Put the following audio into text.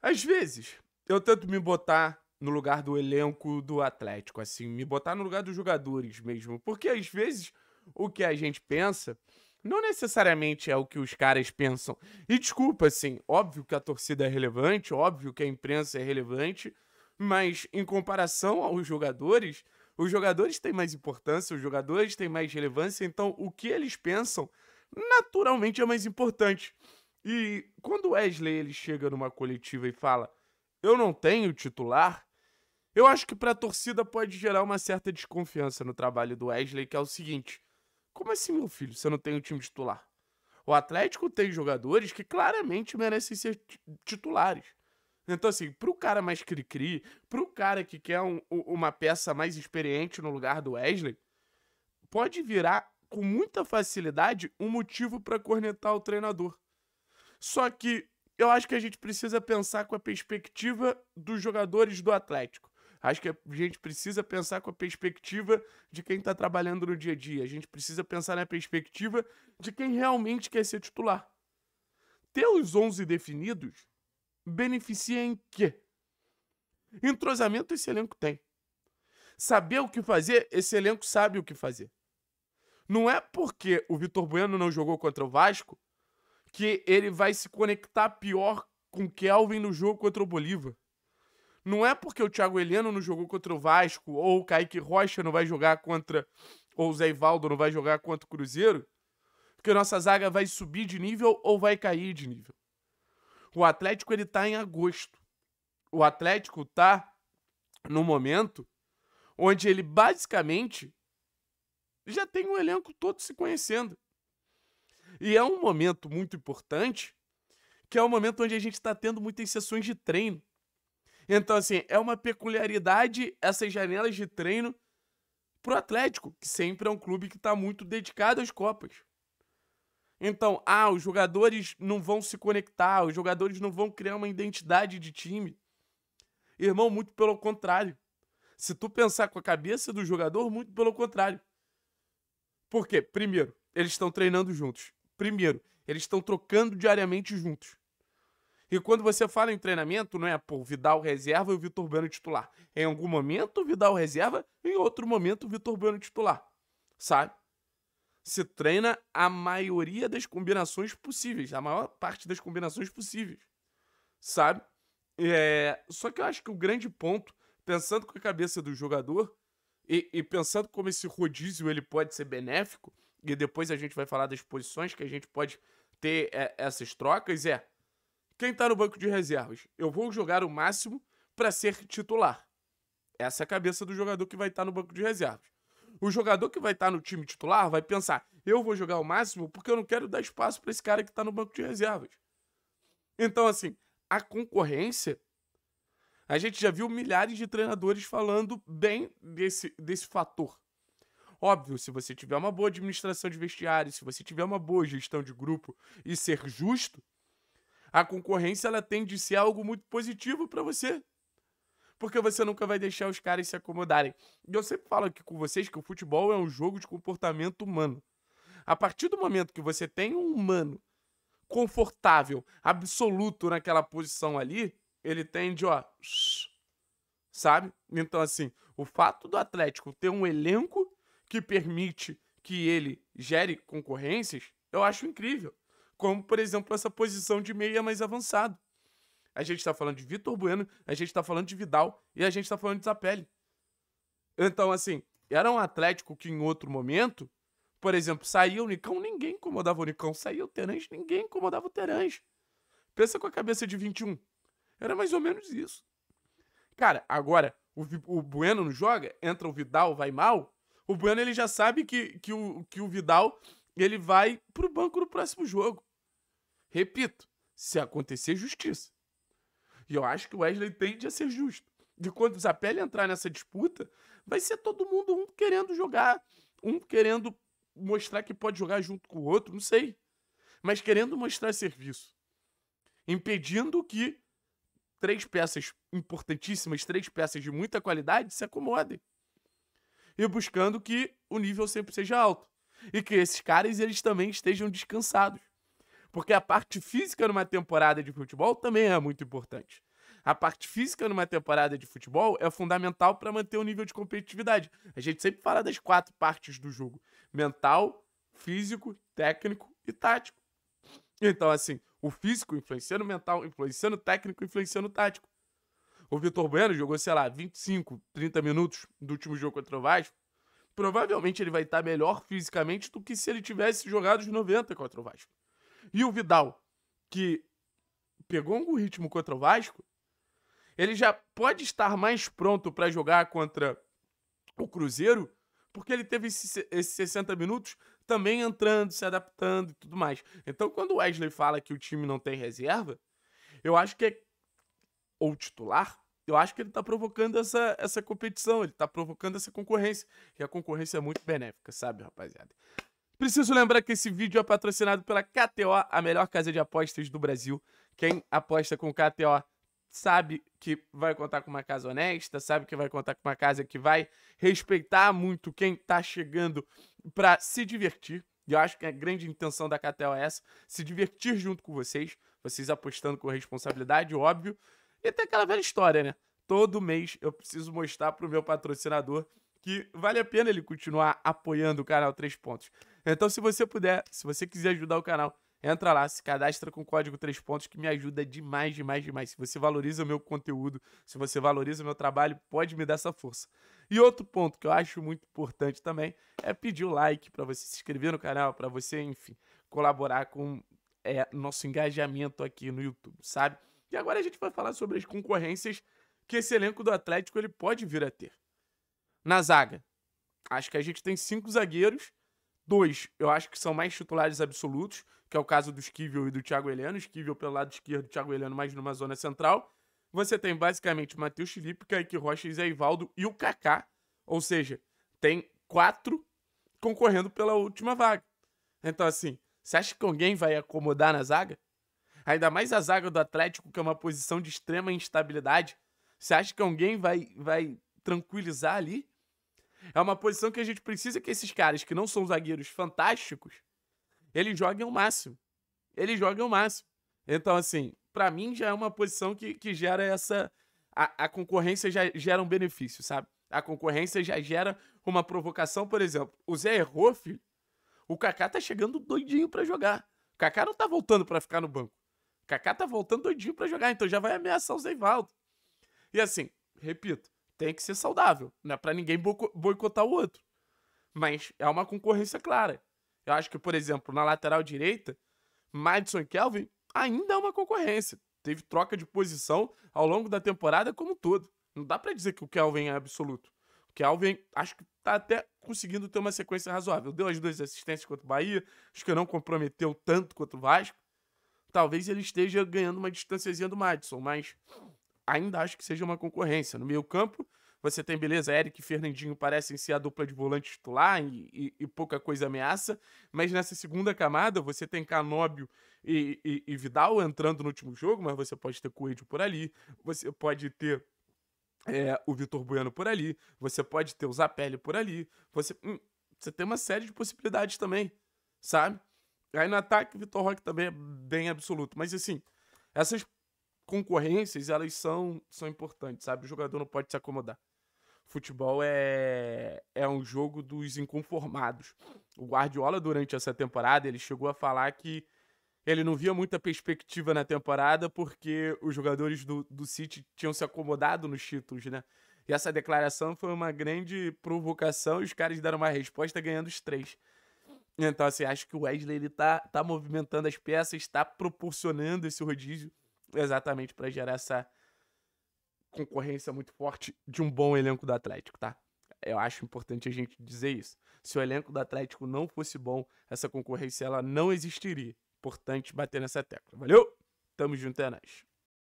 Às vezes, eu tento me botar no lugar do elenco do Atlético, assim, me botar no lugar dos jogadores mesmo, porque às vezes o que a gente pensa não necessariamente é o que os caras pensam. E desculpa, assim, óbvio que a torcida é relevante, óbvio que a imprensa é relevante, mas em comparação aos jogadores, os jogadores têm mais importância, os jogadores têm mais relevância, então o que eles pensam naturalmente é mais importante. E quando o Wesley ele chega numa coletiva e fala: "Eu não tenho titular", eu acho que para a torcida pode gerar uma certa desconfiança no trabalho do Wesley, que é o seguinte: como assim, meu filho, você não tem o time titular? O Atlético tem jogadores que claramente merecem ser titulares. Então, assim, pro cara mais cri-cri, pro cara que quer um, uma peça mais experiente no lugar do Wesley, pode virar com muita facilidade um motivo para cornetar o treinador. Só que eu acho que a gente precisa pensar com a perspectiva dos jogadores do Atlético. Acho que a gente precisa pensar com a perspectiva de quem está trabalhando no dia a dia. A gente precisa pensar na perspectiva de quem realmente quer ser titular. Ter os 11 definidos beneficia em quê? Entrosamento esse elenco tem. Saber o que fazer, esse elenco sabe o que fazer. Não é porque o Vitor Bueno não jogou contra o Vasco que ele vai se conectar pior com Kelvin no jogo contra o Bolívar. Não é porque o Thiago Heleno não jogou contra o Vasco, ou o Kaique Rocha não vai jogar contra. ou o Zé Ivaldo não vai jogar contra o Cruzeiro, que a nossa zaga vai subir de nível ou vai cair de nível. O Atlético ele tá em agosto. O Atlético tá no momento onde ele basicamente já tem o um elenco todo se conhecendo. E é um momento muito importante, que é o um momento onde a gente está tendo muitas sessões de treino. Então, assim, é uma peculiaridade essas janelas de treino para o Atlético, que sempre é um clube que está muito dedicado às Copas. Então, ah, os jogadores não vão se conectar, os jogadores não vão criar uma identidade de time. Irmão, muito pelo contrário. Se tu pensar com a cabeça do jogador, muito pelo contrário. Por quê? Primeiro, eles estão treinando juntos. Primeiro, eles estão trocando diariamente juntos. E quando você fala em treinamento, não é, pô, Vidal reserva e o Vitor Bueno titular. Em algum momento, o Vidal reserva, em outro momento, o Vitor Bueno titular. Sabe? Se treina a maioria das combinações possíveis, a maior parte das combinações possíveis. Sabe? É... Só que eu acho que o grande ponto, pensando com a cabeça do jogador e, e pensando como esse rodízio ele pode ser benéfico, e depois a gente vai falar das posições que a gente pode ter é, essas trocas, é quem está no banco de reservas, eu vou jogar o máximo para ser titular. Essa é a cabeça do jogador que vai estar tá no banco de reservas. O jogador que vai estar tá no time titular vai pensar: eu vou jogar o máximo porque eu não quero dar espaço para esse cara que está no banco de reservas. Então, assim, a concorrência. A gente já viu milhares de treinadores falando bem desse, desse fator. Óbvio, se você tiver uma boa administração de vestiário, se você tiver uma boa gestão de grupo e ser justo, a concorrência ela tende a ser algo muito positivo para você. Porque você nunca vai deixar os caras se acomodarem. E eu sempre falo aqui com vocês que o futebol é um jogo de comportamento humano. A partir do momento que você tem um humano confortável, absoluto naquela posição ali, ele tende, ó, sabe? Então, assim, o fato do Atlético ter um elenco que permite que ele gere concorrências, eu acho incrível. Como, por exemplo, essa posição de meia mais avançado. A gente está falando de Vitor Bueno, a gente está falando de Vidal e a gente está falando de Zapelli. Então, assim, era um Atlético que em outro momento, por exemplo, saía o Nicão, ninguém incomodava o Nicão. Saía o Terãs, ninguém incomodava o Terãs. Pensa com a cabeça de 21. Era mais ou menos isso. Cara, agora, o, o Bueno não joga, entra o Vidal, vai mal, o Bueno ele já sabe que, que, o, que o Vidal ele vai pro banco no próximo jogo. Repito, se acontecer justiça. E eu acho que o Wesley tende a ser justo. De quando o Zapelli entrar nessa disputa, vai ser todo mundo um querendo jogar, um querendo mostrar que pode jogar junto com o outro, não sei. Mas querendo mostrar serviço. Impedindo que três peças importantíssimas, três peças de muita qualidade se acomodem e buscando que o nível sempre seja alto. E que esses caras eles também estejam descansados. Porque a parte física numa temporada de futebol também é muito importante. A parte física numa temporada de futebol é fundamental para manter o nível de competitividade. A gente sempre fala das quatro partes do jogo: mental, físico, técnico e tático. Então, assim, o físico influenciando o mental, influenciando o técnico, influenciando o tático. O Vitor Bueno jogou, sei lá, 25, 30 minutos do último jogo contra o Vasco. Provavelmente ele vai estar melhor fisicamente do que se ele tivesse jogado os 90 contra o Vasco. E o Vidal, que pegou um ritmo contra o Vasco, ele já pode estar mais pronto para jogar contra o Cruzeiro, porque ele teve esses, esses 60 minutos também entrando, se adaptando e tudo mais. Então, quando o Wesley fala que o time não tem reserva, eu acho que é ou titular, eu acho que ele está provocando essa, essa competição, ele está provocando essa concorrência. E a concorrência é muito benéfica, sabe, rapaziada? Preciso lembrar que esse vídeo é patrocinado pela KTO, a melhor casa de apostas do Brasil. Quem aposta com KTO sabe que vai contar com uma casa honesta, sabe que vai contar com uma casa que vai respeitar muito quem está chegando para se divertir. E eu acho que a grande intenção da KTO é essa, se divertir junto com vocês, vocês apostando com responsabilidade, óbvio, e tem aquela velha história, né? Todo mês eu preciso mostrar pro meu patrocinador que vale a pena ele continuar apoiando o canal 3 pontos. Então, se você puder, se você quiser ajudar o canal, entra lá, se cadastra com o código 3 pontos, que me ajuda demais, demais, demais. Se você valoriza o meu conteúdo, se você valoriza o meu trabalho, pode me dar essa força. E outro ponto que eu acho muito importante também é pedir o like para você se inscrever no canal, para você, enfim, colaborar com é, nosso engajamento aqui no YouTube, sabe? E agora a gente vai falar sobre as concorrências que esse elenco do Atlético ele pode vir a ter. Na zaga, acho que a gente tem cinco zagueiros. Dois, eu acho que são mais titulares absolutos, que é o caso do Esquivel e do Thiago Heleno. Esquivel pelo lado esquerdo, Thiago Heleno mais numa zona central. Você tem basicamente Matheus Felipe, Kaique Rocha, Zé Ivaldo e o Kaká. Ou seja, tem quatro concorrendo pela última vaga. Então, assim, você acha que alguém vai acomodar na zaga? Ainda mais a zaga do Atlético, que é uma posição de extrema instabilidade. Você acha que alguém vai, vai tranquilizar ali? É uma posição que a gente precisa que esses caras, que não são zagueiros fantásticos, eles joguem o máximo. Eles joguem o máximo. Então, assim, para mim já é uma posição que, que gera essa. A, a concorrência já gera um benefício, sabe? A concorrência já gera uma provocação, por exemplo. O Zé errou, filho. O Kaká tá chegando doidinho para jogar. O Kaká não tá voltando para ficar no banco. Kaká tá voltando doidinho para jogar, então já vai ameaçar o Zeivaldo. E assim, repito, tem que ser saudável, não é para ninguém boicotar o outro. Mas é uma concorrência clara. Eu acho que, por exemplo, na lateral direita, Madison e Kelvin ainda é uma concorrência. Teve troca de posição ao longo da temporada como um todo. Não dá para dizer que o Kelvin é absoluto. O Kelvin, acho que tá até conseguindo ter uma sequência razoável. Deu as duas assistências contra o Bahia, acho que não comprometeu tanto contra o Vasco talvez ele esteja ganhando uma distânciazinha do Madison, mas ainda acho que seja uma concorrência. No meio campo, você tem, beleza, Eric e Fernandinho parecem ser a dupla de volante titular e, e, e pouca coisa ameaça, mas nessa segunda camada você tem Canóbio e, e, Vidal entrando no último jogo, mas você pode ter Coelho por ali, você pode ter é, o Vitor Bueno por ali, você pode ter o Zapelli por ali, você, hum, você tem uma série de possibilidades também, sabe? Aí no ataque, Vitor Roque também é bem absoluto. Mas assim, essas concorrências, elas são, são importantes, sabe? O jogador não pode se acomodar. Futebol é, é um jogo dos inconformados. O Guardiola, durante essa temporada, ele chegou a falar que ele não via muita perspectiva na temporada porque os jogadores do, do City tinham se acomodado nos títulos, né? E essa declaração foi uma grande provocação e os caras deram uma resposta ganhando os três. Então, assim, acho que o Wesley ele tá, tá movimentando as peças, está proporcionando esse rodízio exatamente para gerar essa concorrência muito forte de um bom elenco do Atlético, tá? Eu acho importante a gente dizer isso. Se o elenco do Atlético não fosse bom, essa concorrência ela não existiria. Importante bater nessa tecla. Valeu? Tamo junto, é nóis.